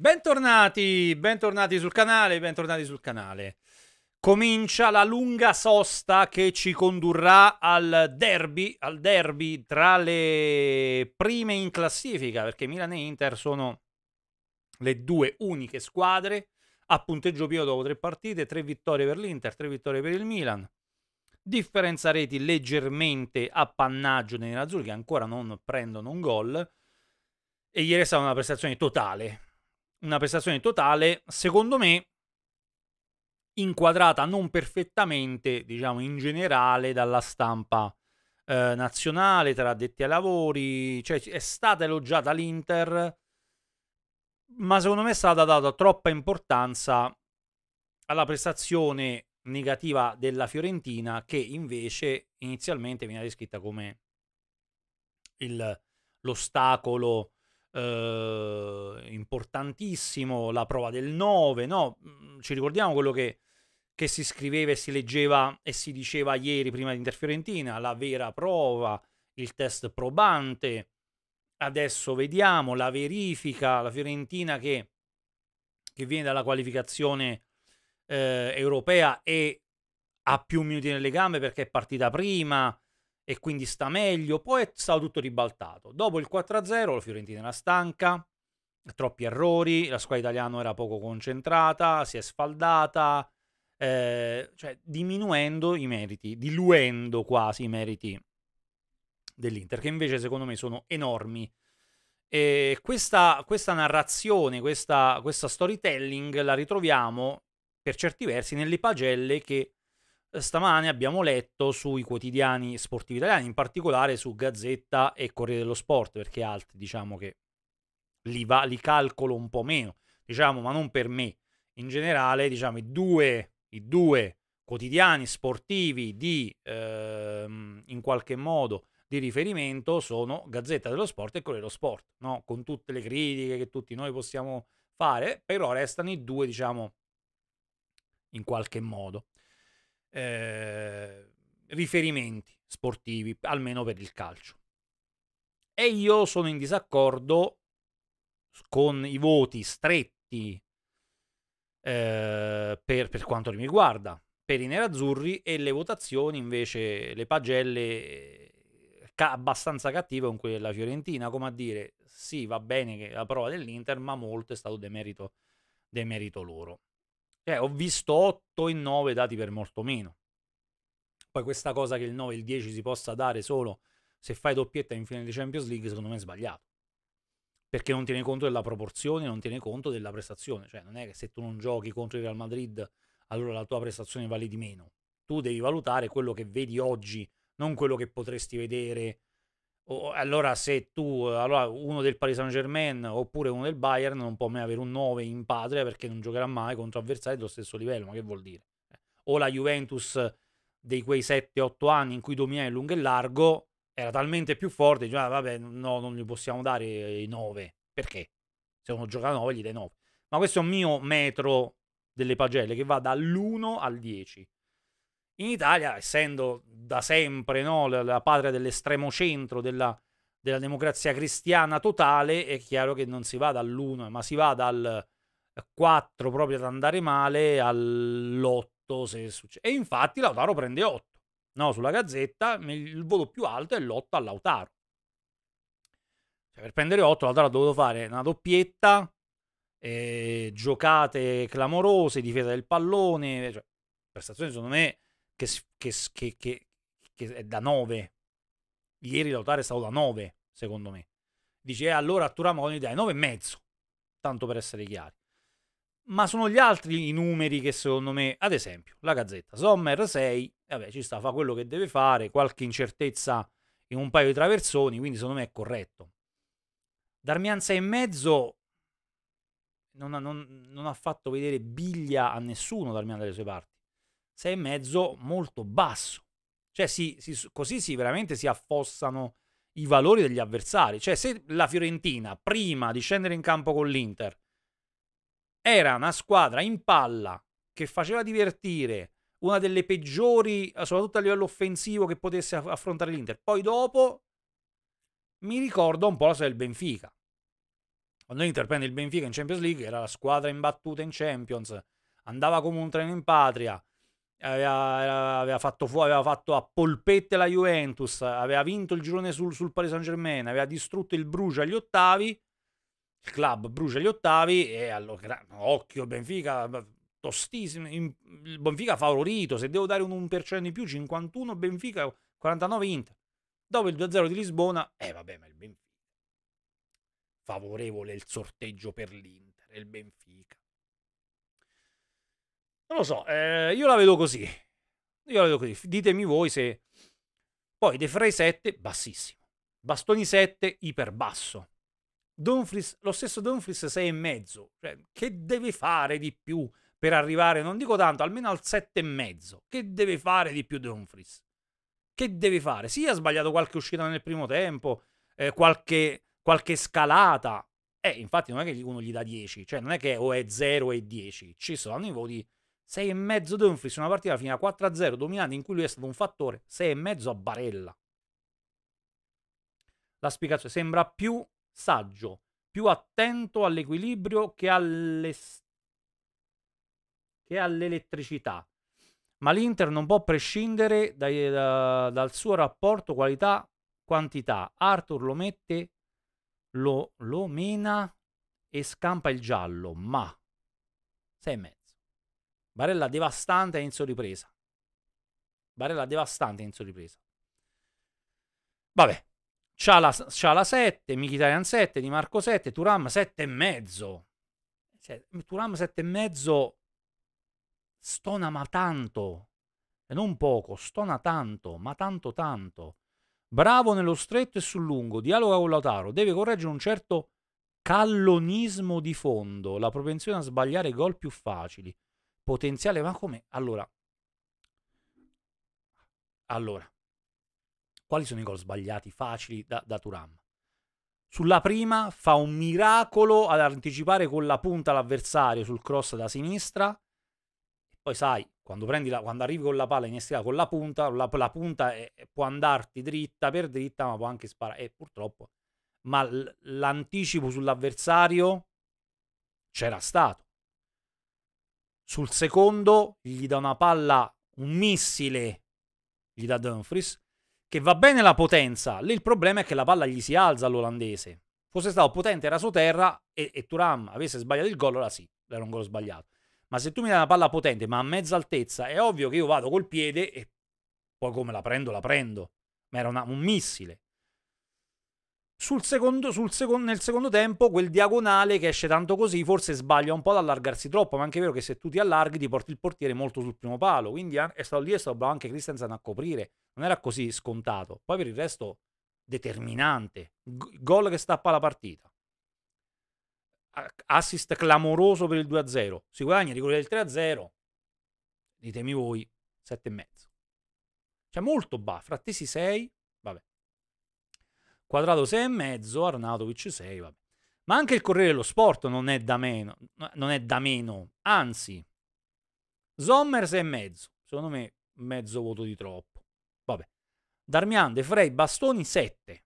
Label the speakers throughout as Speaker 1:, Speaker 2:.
Speaker 1: Bentornati, bentornati sul canale, bentornati sul canale. Comincia la lunga sosta che ci condurrà al derby, al derby tra le prime in classifica, perché Milan e Inter sono le due uniche squadre a punteggio pieno dopo tre partite, tre vittorie per l'Inter, tre vittorie per il Milan. Differenza reti leggermente a pannaggio dei nerazzurri che ancora non prendono un gol. E ieri è stata una prestazione totale una prestazione totale, secondo me, inquadrata non perfettamente, diciamo, in generale dalla stampa eh, nazionale, tra addetti ai lavori, cioè è stata elogiata l'Inter, ma secondo me è stata data troppa importanza alla prestazione negativa della Fiorentina che invece inizialmente veniva descritta come il, l'ostacolo eh, importantissimo, la prova del 9, no? Mm, ci ricordiamo quello che, che, si scriveva e si leggeva e si diceva ieri prima di Interfiorentina, la vera prova, il test probante, adesso vediamo la verifica, la Fiorentina che, che viene dalla qualificazione eh, europea e ha più minuti nelle gambe perché è partita prima, e quindi sta meglio, poi è stato tutto ribaltato. Dopo il 4-0 la Fiorentina era stanca, troppi errori, la squadra italiana era poco concentrata, si è sfaldata, eh, cioè diminuendo i meriti, diluendo quasi i meriti dell'Inter, che invece secondo me sono enormi. E questa, questa narrazione, questa, questa storytelling la ritroviamo per certi versi nelle pagelle che stamane abbiamo letto sui quotidiani sportivi italiani, in particolare su Gazzetta e Corriere dello Sport, perché altri diciamo che li, va, li calcolo un po' meno, diciamo, ma non per me. In generale, diciamo, i due, i due quotidiani sportivi di, ehm, in qualche modo, di riferimento sono Gazzetta dello Sport e Corriere dello Sport, no? con tutte le critiche che tutti noi possiamo fare, però restano i due, diciamo, in qualche modo. Eh, riferimenti sportivi, almeno per il calcio. E io sono in disaccordo con i voti stretti eh, per, per, quanto mi riguarda, per i nerazzurri e le votazioni invece, le pagelle eh, ca- abbastanza cattive con quelle della Fiorentina, come a dire sì va bene che la prova dell'Inter ma molto è stato demerito, demerito loro. Cioè, ho visto 8 e 9 dati per molto meno. Poi questa cosa che il 9 e il 10 si possa dare solo se fai doppietta in fine di Champions League, secondo me è sbagliato. Perché non tiene conto della proporzione, non tiene conto della prestazione. Cioè, non è che se tu non giochi contro il Real Madrid, allora la tua prestazione vale di meno. Tu devi valutare quello che vedi oggi, non quello che potresti vedere allora se tu, allora uno del Paris Saint Germain oppure uno del Bayern non può mai avere un 9 in patria perché non giocherà mai contro avversari dello stesso livello, ma che vuol dire? Eh, o la Juventus dei quei 7-8 anni in cui dominava il lungo e largo era talmente più forte, diceva ah, vabbè no, non gli possiamo dare eh, i 9, perché? Se uno gioca 9 gli dai 9. Ma questo è un mio metro delle pagelle che va dall'1 al 10. In Italia, essendo da sempre no, la, patria dell'estremo centro, della, della, democrazia cristiana totale, è chiaro che non si va dall'1, ma si va dal 4 proprio ad andare male all'8 se succede. E infatti Lautaro prende 8. No, sulla gazzetta il voto più alto è l'8 a Lautaro. Cioè, per prendere 8 Lautaro ha dovuto fare una doppietta, eh, giocate clamorose, difesa del pallone, cioè, prestazioni secondo me che, che, che, che è da 9. Ieri Lautaro è stato da 9, secondo me. Dice, eh, allora a Turam con l'idea è 9,5, tanto per essere chiari. Ma sono gli altri i numeri che secondo me, ad esempio, la Gazzetta, Sommer 6, vabbè, ci sta, fa quello che deve fare, qualche incertezza in un paio di traversoni, quindi secondo me è corretto. Darmian 6,5 non, non, non ha fatto vedere biglia a nessuno Darmian dalle sue parti sei mezzo molto basso. Cioè si, si, così si, veramente si affossano i valori degli avversari. Cioè se la Fiorentina, prima di scendere in campo con l'Inter, era una squadra in palla che faceva divertire una delle peggiori, eh, soprattutto a livello offensivo, che potesse affrontare l'Inter. Poi dopo mi ricordo un po' la storia del Benfica. Quando l'Inter prende il Benfica in Champions League, era la squadra imbattuta in Champions, andava come un treno in patria, Aveva, aveva, fatto fu- aveva fatto a polpette la Juventus, aveva vinto il girone sul, sul Paris Saint Germain, aveva distrutto il Bruges agli ottavi, il club brucia agli ottavi e allora, occhio Benfica, tostissimo, il Benfica favorito, se devo dare un 1% in più, 51 Benfica, 49 Inter. Dopo il 2-0 di Lisbona, eh vabbè, ma il Benfica. Favorevole il sorteggio per l'Inter, il Benfica. Non lo so, eh, io la vedo così. Io la vedo così. Ditemi voi se... Poi De Frey 7, bassissimo. Bastoni 7, iperbasso. Dumfries, lo stesso Dumfries 6,5. Cioè, che deve fare di più per arrivare, non dico tanto, almeno al 7,5? Che deve fare di più Dumfries? Che deve fare? Sì, ha sbagliato qualche uscita nel primo tempo, eh, qualche, qualche scalata. Eh, infatti non è che uno gli dà 10, cioè non è che o è 0 e 10, ci sono i voti e 6,5 Dumfries, una partita fino a 4-0, dominante in cui lui è stato un fattore, e mezzo a Barella. La spiegazione sembra più saggio, più attento all'equilibrio che, che all'elettricità. Ma l'Inter non può prescindere dai, da, dal suo rapporto qualità-quantità. Arthur lo mette, lo, lo mena e scampa il giallo, ma e mezzo Barella devastante a inizio ripresa. Barella devastante a inizio ripresa. Vabbè. Ciala, Ciala 7, Mkhitaryan 7, Di Marco 7, Turam 7,5. Cioè, Turam 7,5 stona ma tanto. E non poco, stona tanto, ma tanto tanto. Bravo nello stretto e sul lungo, dialoga con Lautaro, deve correggere un certo callonismo di fondo, la propensione a sbagliare gol più facili potenziale, ma come? Allora, allora, quali sono i gol sbagliati facili da, da Turam? Sulla prima fa un miracolo ad anticipare con la punta l'avversario sul cross da sinistra. Poi sai, quando, la, quando arrivi con la palla in estiva con la punta, la, la punta è, può andarti dritta per dritta, ma può anche sparare. E purtroppo, ma l'anticipo sull'avversario c'era stato. Sul secondo gli dà una palla, un missile, gli dà Dumfries, che va bene la potenza. Lì il problema è che la palla gli si alza all'olandese. Fosse stato potente, era su terra e, e Turam avesse sbagliato il gol, allora sì, era un gol sbagliato. Ma se tu mi dai una palla potente, ma a mezza altezza, è ovvio che io vado col piede e poi come la prendo, la prendo. Ma era una, un missile. Sul secondo, sul secondo, nel secondo tempo quel diagonale che esce tanto così forse sbaglia un po' ad allargarsi troppo, ma è anche vero che se tu ti allarghi ti porti il portiere molto sul primo palo, quindi è stato lì è stato bravo anche Christensen a coprire, non era così scontato. Poi per il resto determinante, gol che stappa la partita. Assist clamoroso per il 2-0, si guadagna rigore del 3-0, ditemi voi, 7,5. Cioè molto baff, frattesi 6, Quadrato 6,5, Arnautovic 6, vabbè. Ma anche il Corriere dello Sport non è da meno, è da meno. anzi, Sommer 6,5, secondo me mezzo voto di troppo. Vabbè. Darmian, De Frey, Bastoni 7,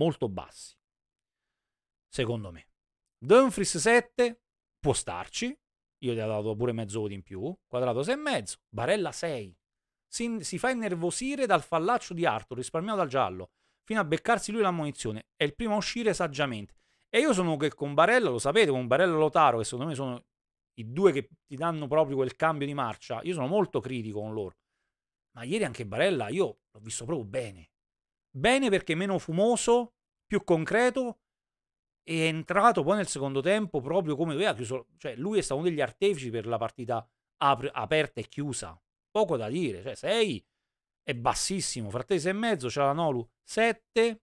Speaker 1: molto bassi, secondo me. Dumfries 7, può starci, io gli ho dato pure mezzo voto in più, quadrato 6,5, Barella 6. Si, si fa innervosire dal fallaccio di Arthur, risparmiato dal giallo fino a beccarsi lui l'ammonizione. È il primo a uscire saggiamente. E io sono che con Barella, lo sapete, con Barella e Lotaro, che secondo me sono i due che ti danno proprio quel cambio di marcia, io sono molto critico con loro. Ma ieri anche Barella io l'ho visto proprio bene. Bene perché meno fumoso, più concreto, e è entrato poi nel secondo tempo proprio come lui ha chiuso. Cioè lui è stato uno degli artefici per la partita ap- aperta e chiusa. Poco da dire, cioè sei è bassissimo. Frattesi e mezzo, c'è la Nolu 7,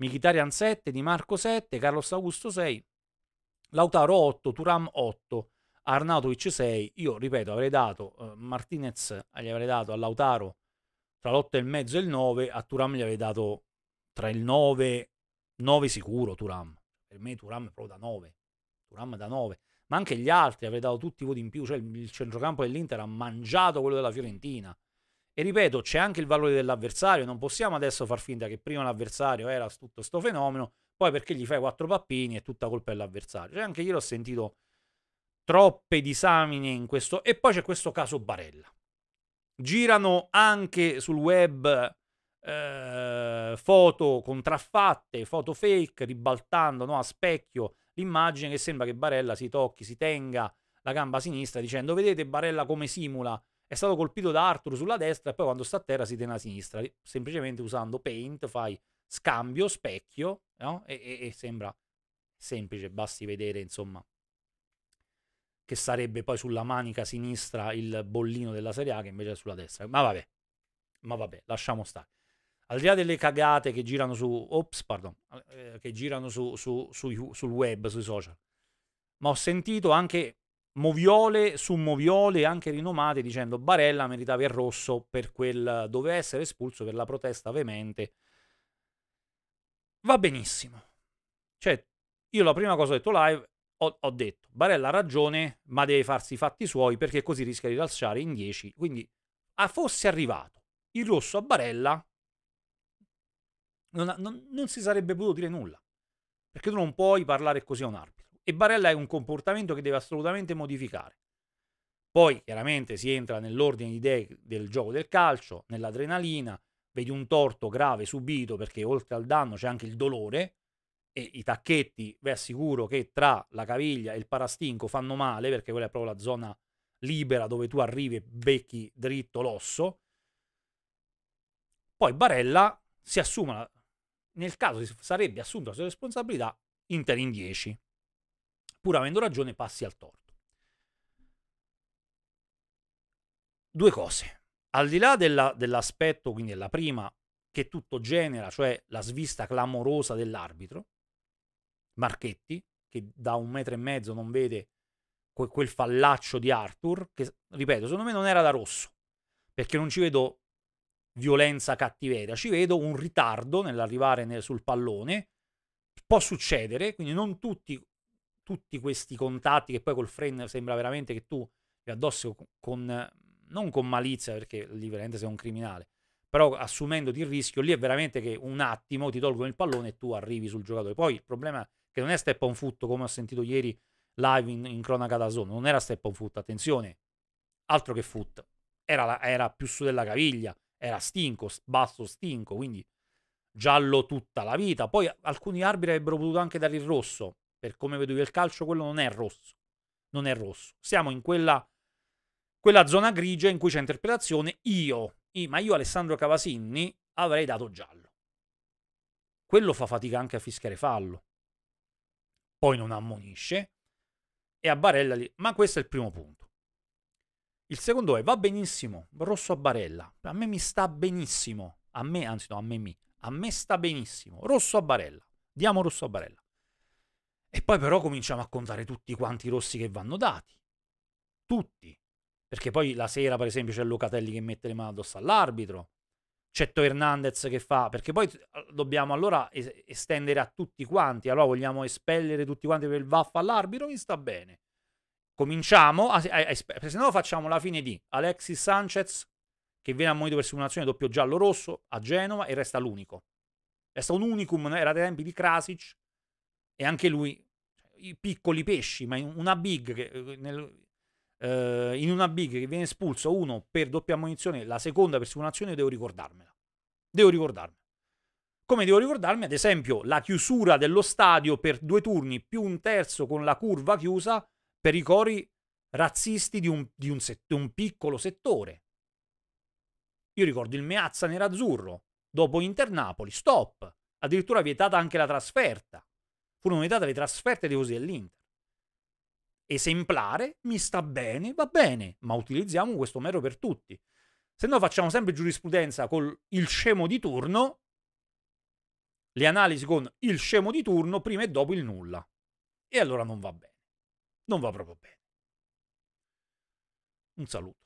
Speaker 1: Michitarian 7, Di Marco 7, Carlos Augusto 6, Lautaro 8, Turam 8, Arnautovic 6. Io ripeto, avrei dato eh, Martinez, gli avrei dato a Lautaro tra l'8,5 e il 9, a Turam gli avrei dato tra il 9, 9 sicuro Turam. Per me Turam è proprio da 9. Turam da 9. Ma anche gli altri avrei dato tutti i voti in più, cioè il centrocampo dell'Inter ha mangiato quello della Fiorentina. E ripeto, c'è anche il valore dell'avversario, non possiamo adesso far finta che prima l'avversario era tutto questo fenomeno, poi perché gli fai quattro pappini è tutta colpa dell'avversario. Cioè anche io ho sentito troppe disamine in questo... E poi c'è questo caso Barella. Girano anche sul web eh, foto contraffatte, foto fake, ribaltando no, a specchio l'immagine che sembra che Barella si tocchi, si tenga la gamba sinistra dicendo vedete Barella come simula è stato colpito da Arthur sulla destra e poi quando sta a terra si tiene a sinistra. Semplicemente usando Paint fai scambio, specchio, no? e, e, e sembra semplice, basti vedere insomma che sarebbe poi sulla manica sinistra il bollino della Serie A che invece è sulla destra. Ma vabbè, ma vabbè, lasciamo stare. Al di là delle cagate che girano su, ops, pardon, eh, che girano su, su, su, sul web, sui social, ma ho sentito anche moviole su moviole anche rinomate dicendo Barella meritava il rosso per quel doveva essere espulso per la protesta veemente va benissimo cioè io la prima cosa ho detto live ho, ho detto Barella ha ragione ma deve farsi i fatti suoi perché così rischia di lasciare in 10 quindi a fosse arrivato il rosso a Barella non, non, non si sarebbe potuto dire nulla perché tu non puoi parlare così a un arco e Barella è un comportamento che deve assolutamente modificare. Poi chiaramente si entra nell'ordine di idee del gioco del calcio, nell'adrenalina, vedi un torto grave subito perché oltre al danno c'è anche il dolore e i tacchetti, vi assicuro che tra la caviglia e il parastinco fanno male perché quella è proprio la zona libera dove tu arrivi e becchi dritto l'osso. Poi Barella si assuma, nel caso si sarebbe assunto la sua responsabilità, Inter in 10 pur avendo ragione, passi al torto. Due cose. Al di là della, dell'aspetto, quindi la prima, che tutto genera, cioè la svista clamorosa dell'arbitro, Marchetti, che da un metro e mezzo non vede quel fallaccio di Arthur, che ripeto, secondo me non era da rosso, perché non ci vedo violenza cattiveria, ci vedo un ritardo nell'arrivare nel, sul pallone, può succedere, quindi non tutti tutti questi contatti che poi col friend sembra veramente che tu li addossi con, non con malizia perché lì veramente sei un criminale, però assumendoti il rischio lì è veramente che un attimo ti tolgono il pallone e tu arrivi sul giocatore. Poi il problema è che non è step on foot come ho sentito ieri live in, in cronaca da zona non era step on foot, attenzione, altro che foot, era, la, era più su della caviglia, era stinco, basso stinco, quindi giallo tutta la vita. Poi alcuni arbitri avrebbero potuto anche dare il rosso per come vedo io il calcio, quello non è rosso. Non è rosso. Siamo in quella, quella zona grigia in cui c'è interpretazione. Io, ma io Alessandro Cavasinni, avrei dato giallo. Quello fa fatica anche a fischiare fallo. Poi non ammonisce. E a Barella lì. Ma questo è il primo punto. Il secondo è, va benissimo, rosso a Barella. A me mi sta benissimo. A me, anzi no, a me mi. A me sta benissimo. Rosso a Barella. Diamo rosso a Barella. E poi però cominciamo a contare tutti quanti i rossi che vanno dati. Tutti. Perché poi la sera, per esempio, c'è Locatelli che mette le mani addosso all'arbitro. C'è To Hernandez che fa. Perché poi dobbiamo allora estendere a tutti quanti. Allora vogliamo espellere tutti quanti per il vaffa all'arbitro? Mi sta bene. Cominciamo a, a, a, perché se no facciamo la fine di Alexis Sanchez che viene ammonito per simulazione doppio giallo rosso a Genova e resta l'unico. Resta un unicum, era dai tempi di Krasic e anche lui, i piccoli pesci, ma in una big, che, eh, nel, eh, in una big che viene espulso uno per doppia ammonizione, la seconda per simulazione, devo ricordarmela. Devo ricordarmela. Come devo ricordarmi, ad esempio, la chiusura dello stadio per due turni più un terzo con la curva chiusa per i cori razzisti di un, di un, set, un piccolo settore. Io ricordo il Meazza nerazzurro, dopo Inter Napoli, stop, addirittura vietata anche la trasferta furono unità dalle trasferte di Osi e Esemplare, mi sta bene, va bene, ma utilizziamo questo mero per tutti. Se no facciamo sempre giurisprudenza con il scemo di turno, le analisi con il scemo di turno prima e dopo il nulla. E allora non va bene. Non va proprio bene. Un saluto.